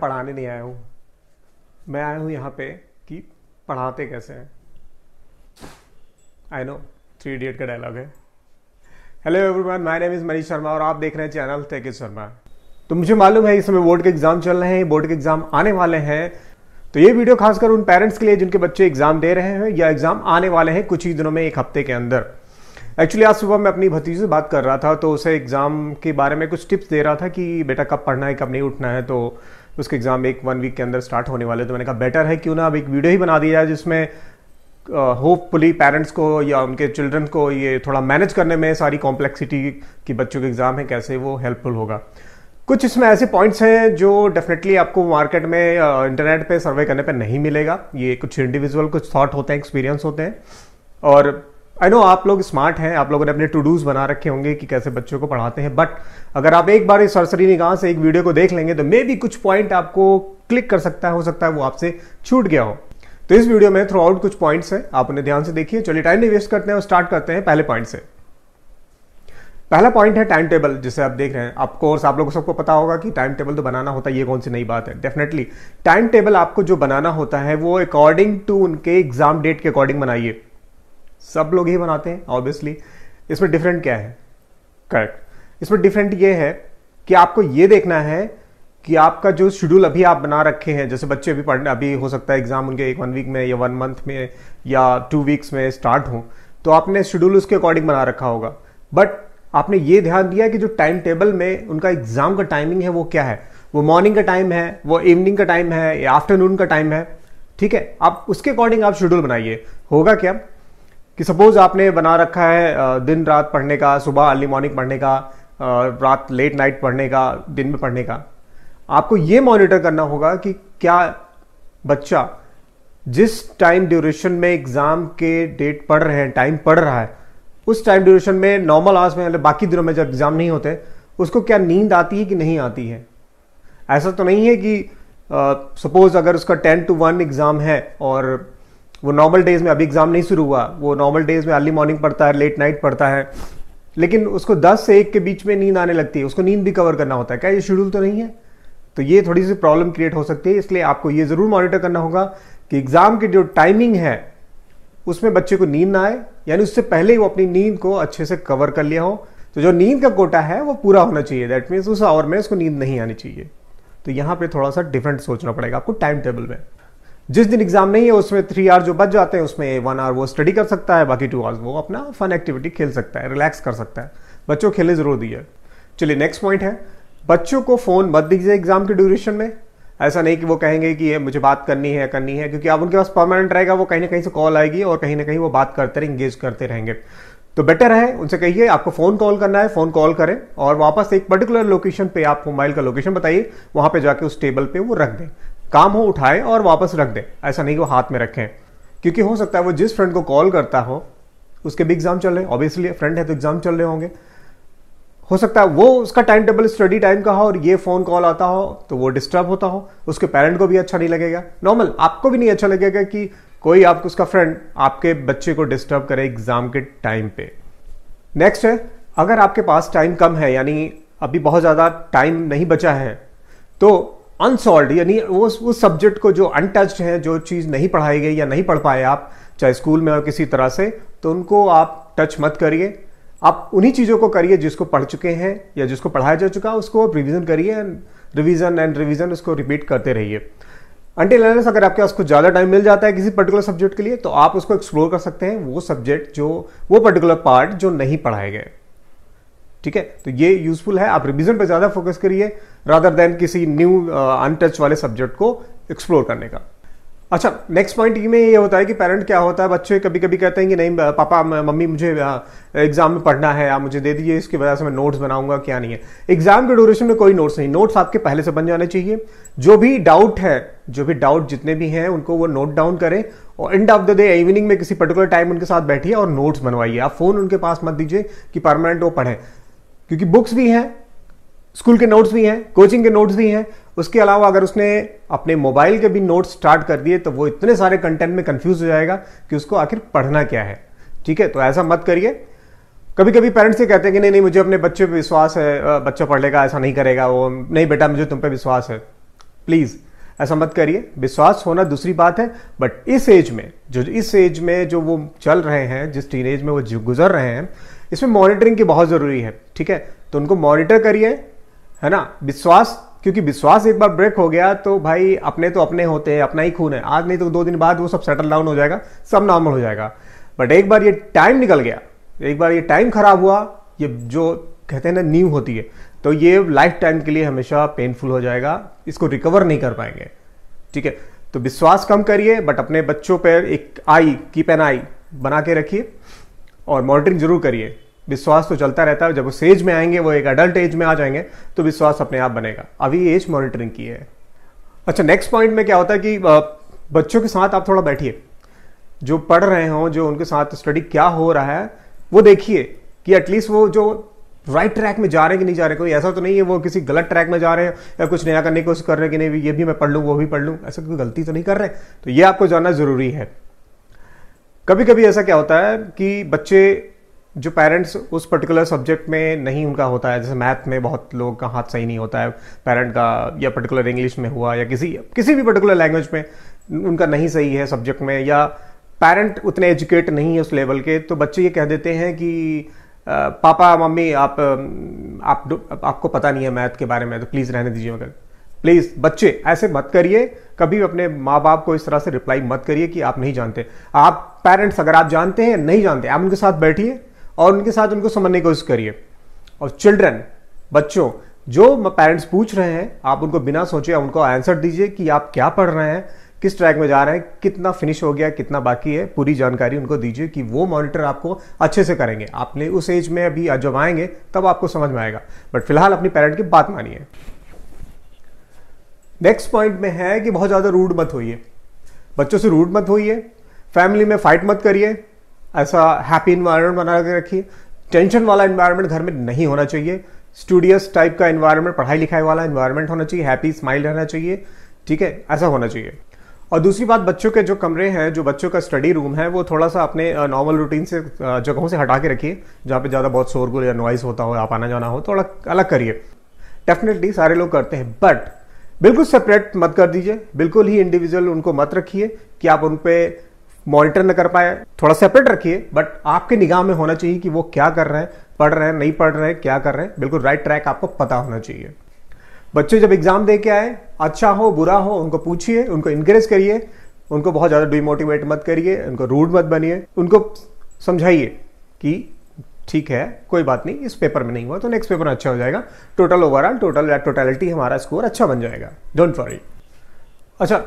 पढ़ाने नहीं आया हूँ मैं आया हूँ यहाँ पे कि पढ़ाते कैसे हैं आई नो थ्री इडियट का डायलॉग है hello everyone my name is Manish Sharma और आप देख रहे हैं चैनल टेक शर्मा तो मुझे मालूम है इस समय बोर्ड के एग्जाम चल रहे हैं बोर्ड के एग्जाम आने वाले हैं तो ये वीडियो खासकर उन पेरेंट्स के लिए जिनके बच्चे एग्जाम दे रहे हैं या एग्जाम आने वाले हैं कुछ ही दिनों में एक हफ्ते के अंदर एक्चुअली आज सुबह मैं अपनी भतीजी से बात कर रहा था तो उसे एग्ज़ाम के बारे में कुछ टिप्स दे रहा था कि बेटा कब पढ़ना है कब नहीं उठना है तो उसके एग्ज़ाम एक वन वीक के अंदर स्टार्ट होने वाले तो मैंने कहा बेटर है क्यों ना अब एक वीडियो ही बना दिया जाए जिसमें होपफुली uh, पेरेंट्स को या उनके चिल्ड्रन को ये थोड़ा मैनेज करने में सारी कॉम्प्लेक्सिटी की बच्चों के एग्ज़ाम है कैसे वो हेल्पफुल होगा कुछ इसमें ऐसे पॉइंट्स हैं जो डेफिनेटली आपको मार्केट में इंटरनेट पे सर्वे करने पे नहीं मिलेगा ये कुछ इंडिविजुअल कुछ थॉट होते हैं एक्सपीरियंस होते हैं और आई नो आप लोग स्मार्ट हैं आप लोगों ने अपने टू डूज बना रखे होंगे कि कैसे बच्चों को पढ़ाते हैं बट अगर आप एक बार इस सरसरी निगाह से एक वीडियो को देख लेंगे तो मे भी कुछ पॉइंट आपको क्लिक कर सकता है हो सकता है वो आपसे छूट गया हो तो इस वीडियो में थ्रू आउट कुछ पॉइंट्स हैं आप उन्हें ध्यान से देखिए चलिए टाइम नहीं वेस्ट करते हैं और स्टार्ट करते हैं पहले पॉइंट से पहला पॉइंट है टाइम टेबल जिसे आप देख रहे हैं आप कोर्स आप लोगों सबको पता होगा कि टाइम टेबल तो बनाना होता है ये कौन सी नई बात है डेफिनेटली टाइम टेबल आपको जो बनाना होता है वो अकॉर्डिंग टू उनके एग्जाम डेट के अकॉर्डिंग बनाइए सब लोग ही बनाते हैं ऑब्वियसली इसमें डिफरेंट क्या है करेक्ट इसमें डिफरेंट ये है कि आपको ये देखना है कि आपका जो शेड्यूल अभी आप बना रखे हैं जैसे बच्चे अभी पढ़ने अभी हो सकता है एग्जाम उनके एक वन वीक में या वन मंथ में या टू वीक्स में स्टार्ट हो तो आपने शेड्यूल उसके अकॉर्डिंग बना रखा होगा बट आपने ये ध्यान दिया कि जो टाइम टेबल में उनका एग्जाम का टाइमिंग है वो क्या है वो मॉर्निंग का टाइम है वो इवनिंग का टाइम है या आफ्टरनून का टाइम है ठीक है आप उसके अकॉर्डिंग आप शेड्यूल बनाइए होगा क्या कि सपोज आपने बना रखा है दिन रात पढ़ने का सुबह अर्ली मॉर्निंग पढ़ने का रात लेट नाइट पढ़ने का दिन में पढ़ने का आपको ये मॉनिटर करना होगा कि क्या बच्चा जिस टाइम ड्यूरेशन में एग्ज़ाम के डेट पढ़ रहे हैं टाइम पढ़ रहा है उस टाइम ड्यूरेशन में नॉर्मल आवर्स में मतलब बाकी दिनों में जब एग्ज़ाम नहीं होते उसको क्या नींद आती है कि नहीं आती है ऐसा तो नहीं है कि सपोज़ uh, अगर उसका टेन टू वन एग्ज़ाम है और वो नॉर्मल डेज में अभी एग्ज़ाम नहीं शुरू हुआ वो नॉर्मल डेज में अर्ली मॉर्निंग पढ़ता है लेट नाइट पढ़ता है लेकिन उसको 10 से एक के बीच में नींद आने लगती है उसको नींद भी कवर करना होता है क्या ये शेड्यूल तो नहीं है तो ये थोड़ी सी प्रॉब्लम क्रिएट हो सकती है इसलिए आपको ये ज़रूर मॉनिटर करना होगा कि एग्ज़ाम की जो टाइमिंग है उसमें बच्चे को नींद ना आए यानी उससे पहले ही वो अपनी नींद को अच्छे से कवर कर लिया हो तो जो नींद का कोटा है वो पूरा होना चाहिए दैट मीन्स उस आवर में उसको नींद नहीं आनी चाहिए तो यहाँ पे थोड़ा सा डिफरेंट सोचना पड़ेगा आपको टाइम टेबल में जिस दिन एग्जाम नहीं है उसमें थ्री आवर जो बच जाते हैं उसमें वन आवर वो स्टडी कर सकता है बाकी टू आवर्स वो अपना फन एक्टिविटी खेल सकता है रिलैक्स कर सकता है बच्चों खेले जरूर दिए चलिए नेक्स्ट पॉइंट है बच्चों को फ़ोन मत दीजिए एग्जाम के ड्यूरेशन में ऐसा नहीं कि वो कहेंगे कि ये मुझे बात करनी है करनी है क्योंकि अब उनके पास परमानेंट रहेगा वो कहीं ना कहीं से कॉल आएगी और कहीं ना कहीं वो बात करते रहे इंगेज करते रहेंगे तो बेटर है उनसे कहिए आपको फ़ोन कॉल करना है फ़ोन कॉल करें और वापस एक पर्टिकुलर लोकेशन पे आप मोबाइल का लोकेशन बताइए वहां पे जाके उस टेबल पे वो रख दें काम हो उठाएं और वापस रख दें ऐसा नहीं कि वो हाथ में रखें क्योंकि हो सकता है वो जिस फ्रेंड को कॉल करता हो उसके भी एग्जाम चल रहे हैं ऑब्वियसली फ्रेंड है तो एग्जाम चल रहे होंगे हो सकता है वो उसका टाइम टेबल स्टडी टाइम का हो और ये फोन कॉल आता हो तो वो डिस्टर्ब होता हो उसके पेरेंट को भी अच्छा नहीं लगेगा नॉर्मल आपको भी नहीं अच्छा लगेगा कि कोई आप उसका फ्रेंड आपके बच्चे को डिस्टर्ब करे एग्जाम के टाइम पे नेक्स्ट है अगर आपके पास टाइम कम है यानी अभी बहुत ज़्यादा टाइम नहीं बचा है तो अनसॉल्व यानी वो उस सब्जेक्ट को जो अनटच्ड है जो चीज़ नहीं पढ़ाई गई या नहीं पढ़ पाए आप चाहे स्कूल में हो किसी तरह से तो उनको आप टच मत करिए आप उन्हीं चीज़ों को करिए जिसको पढ़ चुके हैं या जिसको पढ़ाया जा चुका है उसको आप रिविज़न करिए एंड रिविज़न एंड रिविज़न उसको रिपीट करते रहिए अंटिल अनलेस अगर आपके पास कुछ ज़्यादा टाइम मिल जाता है किसी पर्टिकुलर सब्जेक्ट के लिए तो आप उसको एक्सप्लोर कर सकते हैं वो सब्जेक्ट जो वो पर्टिकुलर पार्ट जो नहीं पढ़ाए गए ठीक है तो ये यूजफुल है आप रिविजन पर ज़्यादा फोकस करिए रादर देन किसी न्यू अनटच uh, वाले सब्जेक्ट को एक्सप्लोर करने का अच्छा नेक्स्ट पॉइंट में ये होता है कि पेरेंट क्या होता है बच्चे कभी कभी कहते हैं कि नहीं पापा मम्मी मुझे एग्जाम में पढ़ना है आप मुझे दे दीजिए इसकी वजह से मैं नोट्स बनाऊंगा क्या नहीं है एग्जाम के ड्यूरेशन में कोई नोट्स नहीं नोट्स आपके पहले से बन जाने चाहिए जो भी डाउट है जो भी डाउट जितने भी हैं उनको वो नोट डाउन करें और end of the day evening में किसी पर्टिकुलर टाइम उनके साथ बैठिए और नोट्स बनवाइए आप फोन उनके पास मत दीजिए कि परमानेंट वो पढ़े क्योंकि बुक्स भी हैं स्कूल के नोट्स भी हैं कोचिंग के नोट्स भी हैं उसके अलावा अगर उसने अपने मोबाइल के भी नोट्स स्टार्ट कर दिए तो वो इतने सारे कंटेंट में कंफ्यूज हो जाएगा कि उसको आखिर पढ़ना क्या है ठीक है तो ऐसा मत करिए कभी कभी पेरेंट्स से कहते हैं कि नहीं नहीं मुझे अपने बच्चे पर विश्वास है बच्चा पढ़ लेगा ऐसा नहीं करेगा वो नहीं बेटा मुझे तुम पर विश्वास है प्लीज़ ऐसा मत करिए विश्वास होना दूसरी बात है बट इस एज में जो इस एज में जो वो चल रहे हैं जिस टीन एज में वो गुजर रहे हैं इसमें मॉनिटरिंग की बहुत ज़रूरी है ठीक है तो उनको मॉनिटर करिए है ना विश्वास क्योंकि विश्वास एक बार ब्रेक हो गया तो भाई अपने तो अपने होते हैं अपना ही खून है आज नहीं तो दो दिन बाद वो सब सेटल डाउन हो जाएगा सब नॉर्मल हो जाएगा बट एक बार ये टाइम निकल गया एक बार ये टाइम खराब हुआ ये जो कहते हैं ना नींव होती है तो ये लाइफ टाइम के लिए हमेशा पेनफुल हो जाएगा इसको रिकवर नहीं कर पाएंगे ठीक है तो विश्वास कम करिए बट अपने बच्चों पर एक आई कीप एन आई बना के रखिए और मॉनिटरिंग जरूर करिए विश्वास तो चलता रहता है जब उस एज में आएंगे वो एक अडल्ट एज में आ जाएंगे तो विश्वास अपने आप बनेगा अभी एज मॉनिटरिंग की है अच्छा नेक्स्ट पॉइंट में क्या होता है कि बच्चों के साथ आप थोड़ा बैठिए जो पढ़ रहे हों जो उनके साथ स्टडी क्या हो रहा है वो देखिए कि एटलीस्ट वो जो राइट right ट्रैक में जा रहे हैं कि नहीं जा रहे कोई ऐसा तो नहीं है वो किसी गलत ट्रैक में जा रहे हैं या कुछ नया करने की कोशिश कर रहे हैं कि नहीं ये भी मैं पढ़ लूँ वो भी पढ़ लूँ ऐसा कोई गलती तो नहीं कर रहे तो ये आपको जानना ज़रूरी है कभी कभी ऐसा क्या होता है कि बच्चे जो पेरेंट्स उस पर्टिकुलर सब्जेक्ट में नहीं उनका होता है जैसे मैथ में बहुत लोग का हाथ सही नहीं होता है पेरेंट का या पर्टिकुलर इंग्लिश में हुआ या किसी किसी भी पर्टिकुलर लैंग्वेज में उनका नहीं सही है सब्जेक्ट में या पेरेंट उतने एजुकेट नहीं है उस लेवल के तो बच्चे ये कह देते हैं कि पापा मम्मी आप आप आपको पता नहीं है मैथ के बारे में तो प्लीज़ रहने दीजिए मगर प्लीज़ बच्चे ऐसे मत करिए कभी अपने माँ बाप को इस तरह से रिप्लाई मत करिए कि आप नहीं जानते आप पेरेंट्स अगर आप जानते हैं नहीं जानते आप उनके साथ बैठिए और उनके साथ उनको समझने की कोशिश करिए और चिल्ड्रन बच्चों जो पेरेंट्स पूछ रहे हैं आप उनको बिना सोचे उनको आंसर दीजिए कि आप क्या पढ़ रहे हैं किस ट्रैक में जा रहे हैं कितना फिनिश हो गया कितना बाकी है पूरी जानकारी उनको दीजिए कि वो मॉनिटर आपको अच्छे से करेंगे आपने उस एज में अभी जब आएंगे तब आपको समझ में आएगा बट फिलहाल अपनी पेरेंट की बात मानिए नेक्स्ट पॉइंट में है कि बहुत ज़्यादा रूड मत होइए बच्चों से रूड मत होइए फैमिली में फाइट मत करिए ऐसा हैप्पी इन्वायरमेंट बना के रखिए टेंशन वाला इन्वायरमेंट घर में नहीं होना चाहिए स्टूडियस टाइप का इन्वायरमेंट पढ़ाई लिखाई वाला इन्वायरमेंट होना चाहिए हैप्पी स्माइल रहना चाहिए ठीक है ऐसा होना चाहिए और दूसरी बात बच्चों के जो कमरे हैं जो बच्चों का स्टडी रूम है वो थोड़ा सा अपने नॉर्मल रूटीन से जगहों से हटा के रखिए जहाँ पे ज़्यादा बहुत शोरगुल या नॉइज़ होता हो आप आना जाना हो थोड़ा अलग करिए डेफिनेटली सारे लोग करते हैं बट बिल्कुल सेपरेट मत कर दीजिए बिल्कुल ही इंडिविजुअल उनको मत रखिए कि आप उन पर मॉनिटर न कर पाए थोड़ा सेपरेट रखिए बट आपके निगाह में होना चाहिए कि वो क्या कर रहे हैं पढ़ रहे हैं नहीं पढ़ रहे हैं क्या कर रहे हैं बिल्कुल राइट ट्रैक आपको पता होना चाहिए बच्चे जब एग्जाम दे के आए अच्छा हो बुरा हो उनको पूछिए उनको इंकरेज करिए उनको बहुत ज़्यादा डिमोटिवेट मत करिए उनको रूड मत बनिए उनको समझाइए कि ठीक है कोई बात नहीं इस पेपर में नहीं हुआ तो नेक्स्ट पेपर अच्छा हो जाएगा टोटल ओवरऑल टोटल टोटलिटी हमारा स्कोर अच्छा बन जाएगा डोंट वरी अच्छा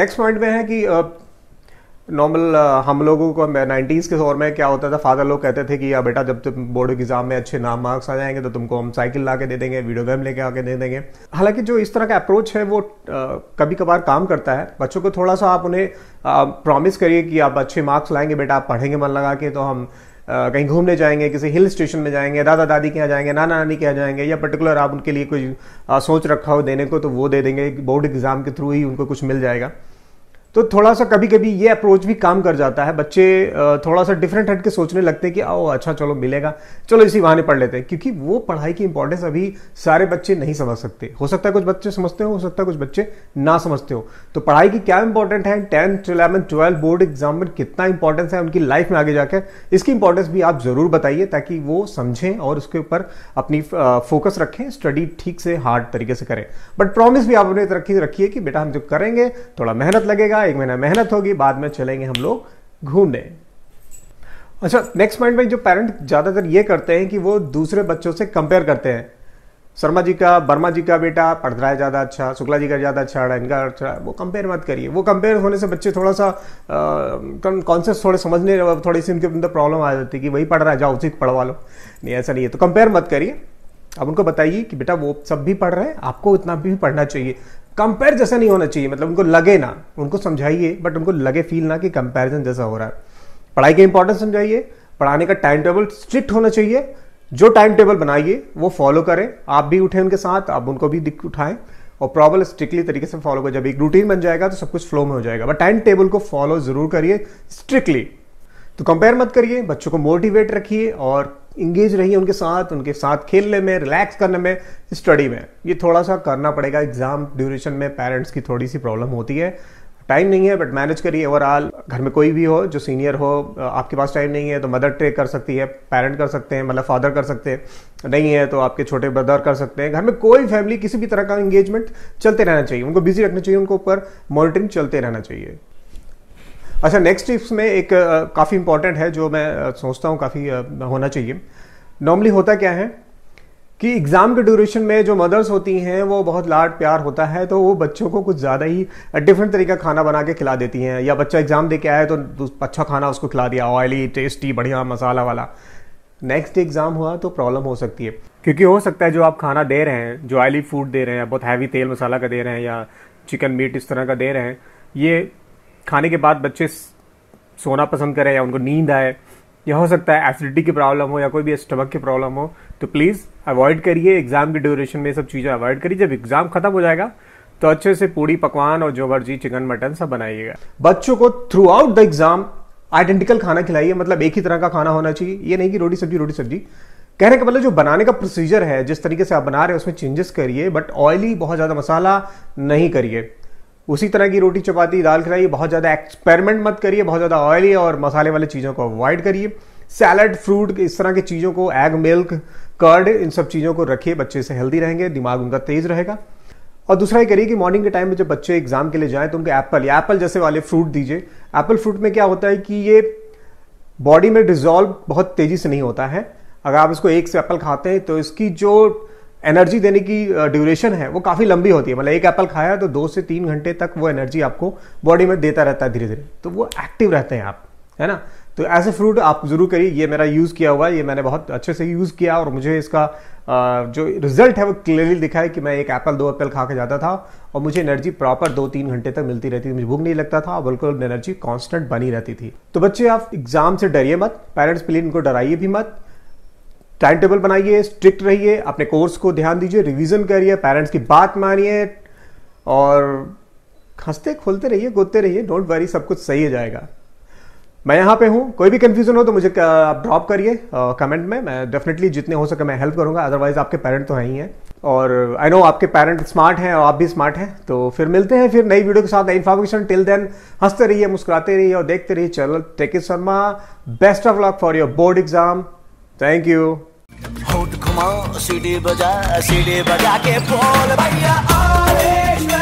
नेक्स्ट पॉइंट में है कि नॉर्मल uh, हम लोगों को नाइन्टीज़ के दौर में क्या होता था फादर लोग कहते थे कि या बेटा जब तुम बोर्ड एग्जाम में अच्छे नाम मार्क्स आ जाएंगे तो तुमको हम साइकिल ला के दे देंगे वीडियो गेम लेके आके दे देंगे हालांकि जो इस तरह का अप्रोच है वो uh, कभी कभार काम करता है बच्चों को थोड़ा सा आप उन्हें प्रॉमिस uh, करिए कि आप अच्छे मार्क्स लाएंगे बेटा आप पढ़ेंगे मन लगा के तो हम कहीं घूमने जाएंगे किसी हिल स्टेशन में जाएंगे दादा दादी के यहाँ जाएंगे नाना नानी के यहाँ जाएंगे या पर्टिकुलर आप उनके लिए कोई सोच रखा हो देने को तो वो दे देंगे बोर्ड एग्जाम के थ्रू ही उनको कुछ मिल जाएगा तो थोड़ा सा कभी कभी ये अप्रोच भी काम कर जाता है बच्चे थोड़ा सा डिफरेंट हट के सोचने लगते हैं कि आओ अच्छा चलो मिलेगा चलो इसी बहाने पढ़ लेते हैं क्योंकि वो पढ़ाई की इंपॉर्टेंस अभी सारे बच्चे नहीं समझ सकते हो सकता है कुछ बच्चे समझते हो हो सकता है कुछ बच्चे ना समझते हो तो पढ़ाई की क्या इंपॉर्टेंट है tenth eleventh twelfth board exam में कितना इंपॉर्टेंस है उनकी लाइफ में आगे जाकर इसकी इंपॉर्टेंस भी आप ज़रूर बताइए ताकि वो समझें और उसके ऊपर अपनी फोकस रखें स्टडी ठीक से हार्ड तरीके से करें बट प्रॉमिस भी आप अपने तरक्की रखिए कि बेटा हम जो करेंगे थोड़ा मेहनत लगेगा लगेगा एक महीना मेहनत होगी बाद में चलेंगे हम लोग घूमने अच्छा नेक्स्ट पॉइंट में जो पेरेंट ज़्यादातर ये करते हैं कि वो दूसरे बच्चों से कंपेयर करते हैं शर्मा जी का वर्मा जी का बेटा पढ़ रहा है ज़्यादा अच्छा शुक्ला जी का ज़्यादा अच्छा है इनका अच्छा वो कंपेयर मत करिए वो कंपेयर होने से बच्चे थोड़ा सा कॉन्सेप्ट थोड़े समझने थोड़ी सी उनके अंदर प्रॉब्लम आ जाती है कि वही पढ़ रहा है जाओ उसी पढ़वा लो नहीं ऐसा नहीं है तो कंपेयर मत करिए अब उनको बताइए कि बेटा वो सब भी पढ़ रहे हैं आपको उतना भी पढ़ना चाहिए कंपेयर जैसा नहीं होना चाहिए मतलब उनको लगे ना उनको समझाइए बट उनको लगे फील ना कि कंपेरिजन जैसा हो रहा है पढ़ाई के इंपॉर्टेंस समझाइए पढ़ाने का टाइम टेबल स्ट्रिक्ट होना चाहिए जो टाइम टेबल बनाइए वो फॉलो करें आप भी उठें उनके साथ आप उनको भी उठाएं और प्रॉब्लम स्ट्रिक्टली तरीके से फॉलो करें जब एक रूटीन बन जाएगा तो सब कुछ फ्लो में हो जाएगा बट टाइम टेबल को फॉलो ज़रूर करिए स्ट्रिक्टली तो कंपेयर मत करिए बच्चों को मोटिवेट रखिए और इंगेज रहिए उनके साथ उनके साथ खेलने में रिलैक्स करने में स्टडी में ये थोड़ा सा करना पड़ेगा एग्जाम ड्यूरेशन में पेरेंट्स की थोड़ी सी प्रॉब्लम होती है टाइम नहीं है बट मैनेज करिए ओवरऑल घर में कोई भी हो जो सीनियर हो आपके पास टाइम नहीं है तो मदर ट्रे कर सकती है पेरेंट कर सकते हैं मतलब फादर कर सकते हैं नहीं है तो आपके छोटे ब्रदर कर सकते हैं घर में कोई फैमिली किसी भी तरह का इंगेजमेंट चलते रहना चाहिए उनको बिजी रखना चाहिए उनको ऊपर मॉनिटरिंग चलते रहना चाहिए अच्छा नेक्स्ट टिप्स में एक काफ़ी इंपॉर्टेंट है जो मैं सोचता हूँ काफ़ी होना चाहिए नॉर्मली होता क्या है कि एग्ज़ाम के ड्यूरेशन में जो मदर्स होती हैं वो बहुत लाड प्यार होता है तो वो बच्चों को कुछ ज़्यादा ही डिफरेंट तरीका खाना बना के खिला देती हैं या बच्चा एग्ज़ाम दे के आए तो अच्छा खाना उसको खिला दिया ऑयली टेस्टी बढ़िया मसाला वाला नेक्स्ट एग्ज़ाम हुआ तो प्रॉब्लम हो सकती है क्योंकि हो सकता है जो आप खाना दे रहे हैं जो ऑयली फूड दे रहे हैं बहुत हैवी तेल मसाला का दे रहे हैं या चिकन मीट इस तरह का दे रहे हैं ये खाने के बाद बच्चे सोना पसंद करें या उनको नींद आए या हो सकता है एसिडिटी की प्रॉब्लम हो या कोई भी स्टमक की प्रॉब्लम हो तो प्लीज़ अवॉइड करिए एग्ज़ाम की ड्यूरेशन में सब चीज़ें अवॉइड करिए जब एग्ज़ाम खत्म हो जाएगा तो अच्छे से पूड़ी पकवान और जो मर्जी चिकन मटन सब बनाइएगा बच्चों को throughout the exam identical खाना खिलाइए मतलब एक ही तरह का खाना होना चाहिए ये नहीं कि रोटी सब्जी रोटी सब्जी कहने का मतलब जो बनाने का प्रोसीजर है जिस तरीके से आप बना रहे हैं उसमें चेंजेस करिए बट ऑयली बहुत ज़्यादा मसाला नहीं करिए उसी तरह की रोटी चपाती दाल खिलाइए बहुत ज़्यादा एक्सपेरिमेंट मत करिए बहुत ज़्यादा ऑयली और मसाले वाले चीज़ों को अवॉइड करिए सैलड फ्रूट इस तरह की चीज़ों को एग मिल्क कर्ड इन सब चीज़ों को रखिए बच्चे से हेल्दी रहेंगे दिमाग उनका तेज़ रहेगा और दूसरा ये करिए कि मॉर्निंग के टाइम में जब बच्चे एग्जाम के लिए जाएं तो उनके एप्पल या एप्पल जैसे वाले फ्रूट दीजिए एप्पल फ्रूट में क्या होता है कि ये बॉडी में डिजॉल्व बहुत तेज़ी से नहीं होता है अगर आप इसको एक से एप्पल खाते हैं तो इसकी जो एनर्जी देने की ड्यूरेशन है वो काफ़ी लंबी होती है मतलब एक एप्पल खाया तो दो से तीन घंटे तक वो एनर्जी आपको बॉडी में देता रहता है धीरे धीरे तो वो एक्टिव रहते हैं आप है ना तो ऐसे फ्रूट आप ज़रूर करिए ये मेरा यूज़ किया हुआ है ये मैंने बहुत अच्छे से यूज़ किया और मुझे इसका जो रिजल्ट है वो क्लियरली दिखा है कि मैं एक एप्पल दो एप्पल खा के जाता था और मुझे एनर्जी प्रॉपर दो तीन घंटे तक मिलती रहती थी मुझे भूख नहीं लगता था बिल्कुल एनर्जी कॉन्स्टेंट बनी रहती थी तो बच्चे आप एग्जाम से डरिए मत पेरेंट्स प्लीज इनको डराइए भी मत टाइम टेबल बनाइए स्ट्रिक्ट रहिए अपने कोर्स को ध्यान दीजिए रिवीजन करिए पेरेंट्स की बात मानिए और हंसते खोलते रहिए गोदते रहिए डोंट वरी सब कुछ सही हो जाएगा मैं यहाँ पे हूँ कोई भी कन्फ्यूजन हो तो मुझे आप ड्रॉप करिए कमेंट में मैं डेफिनेटली जितने हो सके मैं हेल्प करूँगा अदरवाइज आपके पेरेंट तो हैं ही हैं और आई नो आपके पेरेंट स्मार्ट हैं और आप भी स्मार्ट हैं तो फिर मिलते हैं फिर नई वीडियो के साथ नई इन्फॉर्मेशन टिल देन हंसते रहिए मुस्कुराते रहिए और देखते रहिए चैनल टेके Sharma best of luck for your board exam thank you होट घुमाओ सीढ़ी बजा सीढ़ी बजा के बोल भैया